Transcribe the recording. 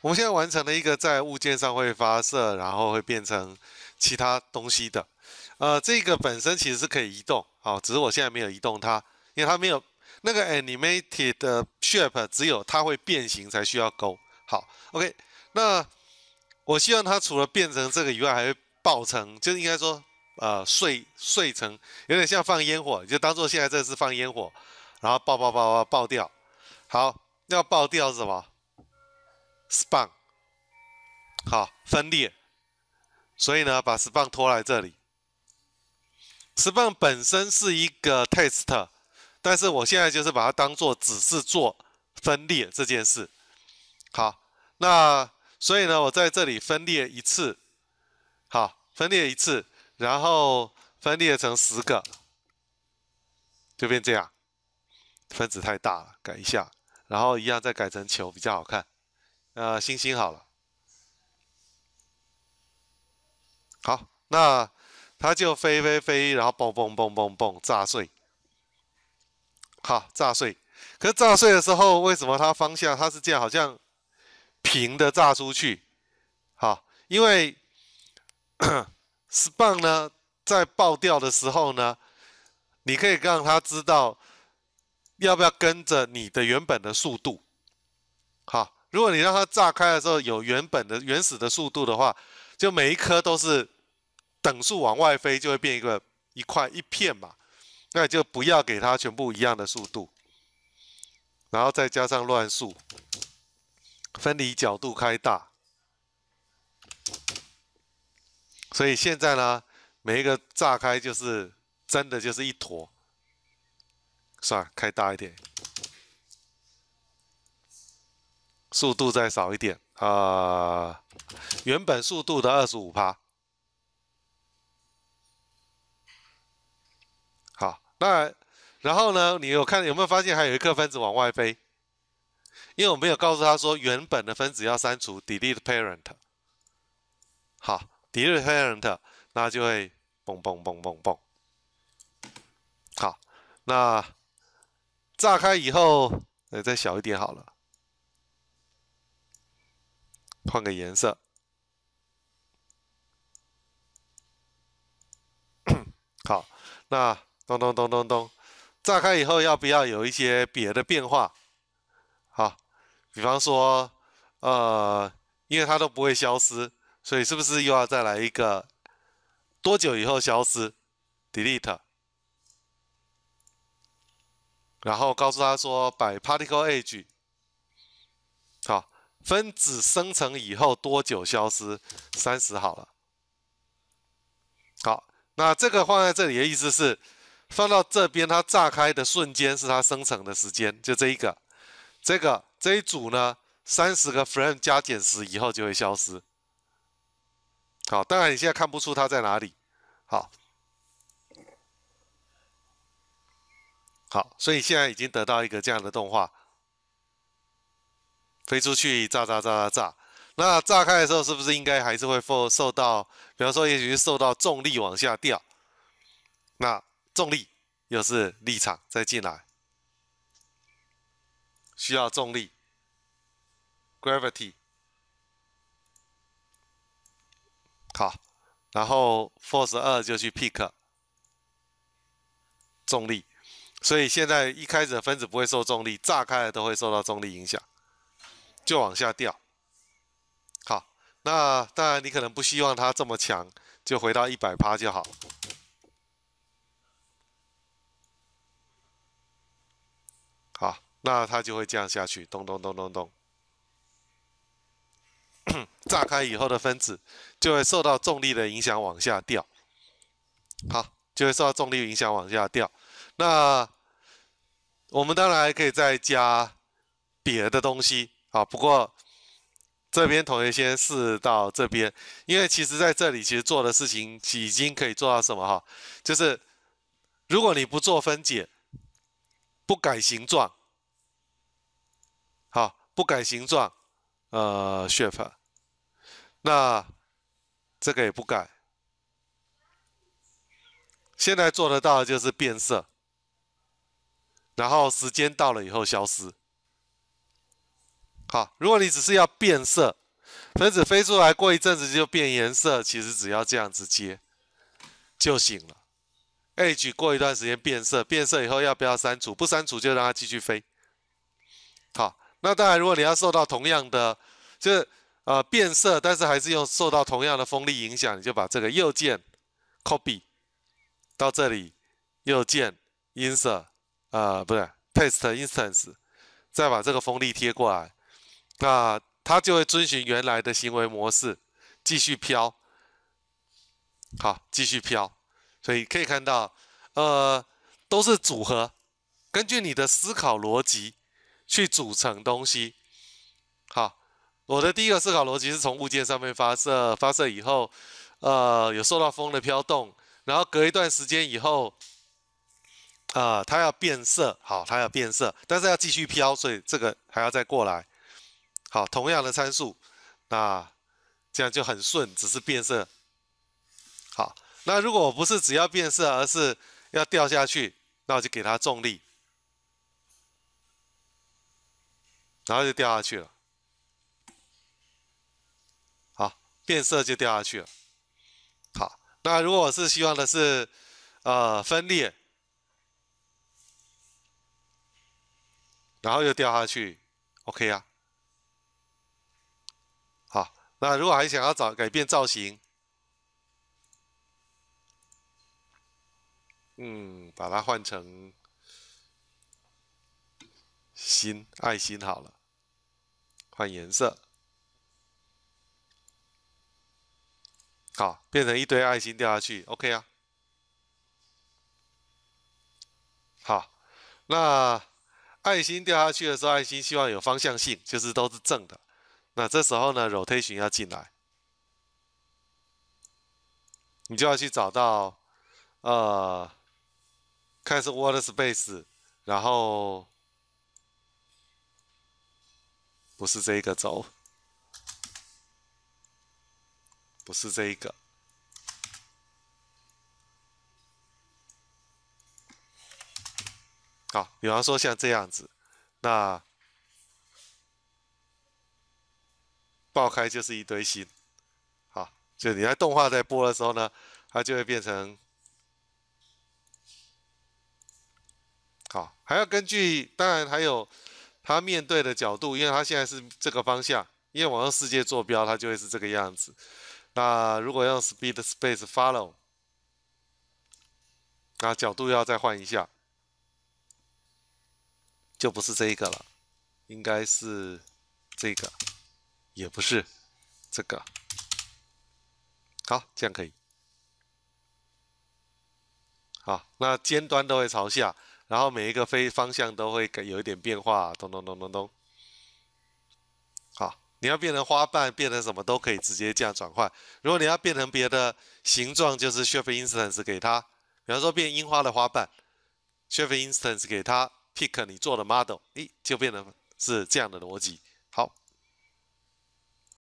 我们现在完成了一个在物件上会发射，然后会变成其他东西的，呃，这个本身其实是可以移动，好，只是我现在没有移动它，因为它没有那个 animated 的 shape，只有它会变形才需要勾。好，OK，那我希望它除了变成这个以外，还会爆成，就应该说，呃，碎碎成，有点像放烟火，就当做现在这是放烟火，然后爆爆爆爆爆掉。好，要爆掉是什么？s p a 棒，好，分裂。所以呢，把 s p a 棒拖来这里。s p a 棒本身是一个 t e s t 但是我现在就是把它当做只是做分裂这件事。好，那所以呢，我在这里分裂一次，好，分裂一次，然后分裂成十个，就变这样。分子太大了，改一下，然后一样再改成球比较好看。呃，星星好了，好，那它就飞飞飞，然后嘣嘣嘣嘣嘣炸碎，好，炸碎。可是炸碎的时候，为什么它方向它是这样，好像平的炸出去？好，因为 spun 呢，在爆掉的时候呢，你可以让它知道要不要跟着你的原本的速度，好。如果你让它炸开的时候有原本的原始的速度的话，就每一颗都是等速往外飞，就会变一个一块一片嘛。那就不要给它全部一样的速度，然后再加上乱数，分离角度开大。所以现在呢，每一个炸开就是真的就是一坨，算吧？开大一点。速度再少一点啊！原本速度的二十五趴。好，那然后呢？你有看有没有发现还有一颗分子往外飞？因为我没有告诉他说原本的分子要删除，delete parent。好，delete parent，那就会嘣嘣嘣嘣嘣。好，那炸开以后，呃，再小一点好了。换个颜色，好，那咚咚咚咚咚，炸开以后要不要有一些别的变化？好，比方说，呃，因为它都不会消失，所以是不是又要再来一个多久以后消失？Delete，然后告诉他说，把 Particle Age。分子生成以后多久消失？三十好了。好，那这个放在这里的意思是，放到这边，它炸开的瞬间是它生成的时间，就这一个，这个这一组呢，三十个 frame 加减十以后就会消失。好，当然你现在看不出它在哪里。好，好，所以现在已经得到一个这样的动画。飞出去炸炸炸炸炸，那炸开的时候是不是应该还是会受受到？比方说，也许是受到重力往下掉，那重力又是力场再进来，需要重力 （gravity）。好，然后 force 二就去 pick 重力，所以现在一开始分子不会受重力，炸开了都会受到重力影响。就往下掉。好，那当然你可能不希望它这么强，就回到一百趴就好。好，那它就会这样下去，咚咚咚咚咚，炸开以后的分子就会受到重力的影响往下掉。好，就会受到重力影响往下掉。那我们当然还可以再加别的东西。好，不过这边同学先试到这边，因为其实在这里其实做的事情已经可以做到什么哈，就是如果你不做分解，不改形状，好，不改形状，呃，旋法，那这个也不改，现在做得到的就是变色，然后时间到了以后消失。好，如果你只是要变色，分子飞出来过一阵子就变颜色，其实只要这样子接就行了。H 过一段时间变色，变色以后要不要删除？不删除就让它继续飞。好，那当然，如果你要受到同样的，就是呃变色，但是还是用受到同样的风力影响，你就把这个右键 copy 到这里，右键 insert 啊，不对，paste instance，再把这个风力贴过来。那它就会遵循原来的行为模式，继续飘。好，继续飘。所以可以看到，呃，都是组合，根据你的思考逻辑去组成东西。好，我的第一个思考逻辑是从物件上面发射，发射以后，呃，有受到风的飘动，然后隔一段时间以后，啊，它要变色，好，它要变色，但是要继续飘，所以这个还要再过来。好，同样的参数，那这样就很顺，只是变色。好，那如果我不是只要变色，而是要掉下去，那我就给它重力，然后就掉下去了。好，变色就掉下去了。好，那如果我是希望的是，呃，分裂，然后又掉下去，OK 啊。那如果还想要找改变造型，嗯，把它换成心爱心好了，换颜色，好，变成一堆爱心掉下去，OK 啊。好，那爱心掉下去的时候，爱心希望有方向性，就是都是正的。那这时候呢，rotation 要进来，你就要去找到，呃，开始 water space，然后不是这一个轴，不是这一个，好，比方说像这样子，那。爆开就是一堆星，好，就你在动画在播的时候呢，它就会变成好，还要根据，当然还有它面对的角度，因为它现在是这个方向，因为我络世界坐标，它就会是这个样子。那如果用 speed space follow，那角度要再换一下，就不是这一个了，应该是这个。也不是这个，好，这样可以。好，那尖端都会朝下，然后每一个飞方向都会有一点变化，咚咚咚咚咚。好，你要变成花瓣，变成什么都可以直接这样转换。如果你要变成别的形状，就是 shape instance 给它，比方说变樱花的花瓣，shape instance 给它 pick 你做的 model，诶，就变成是这样的逻辑。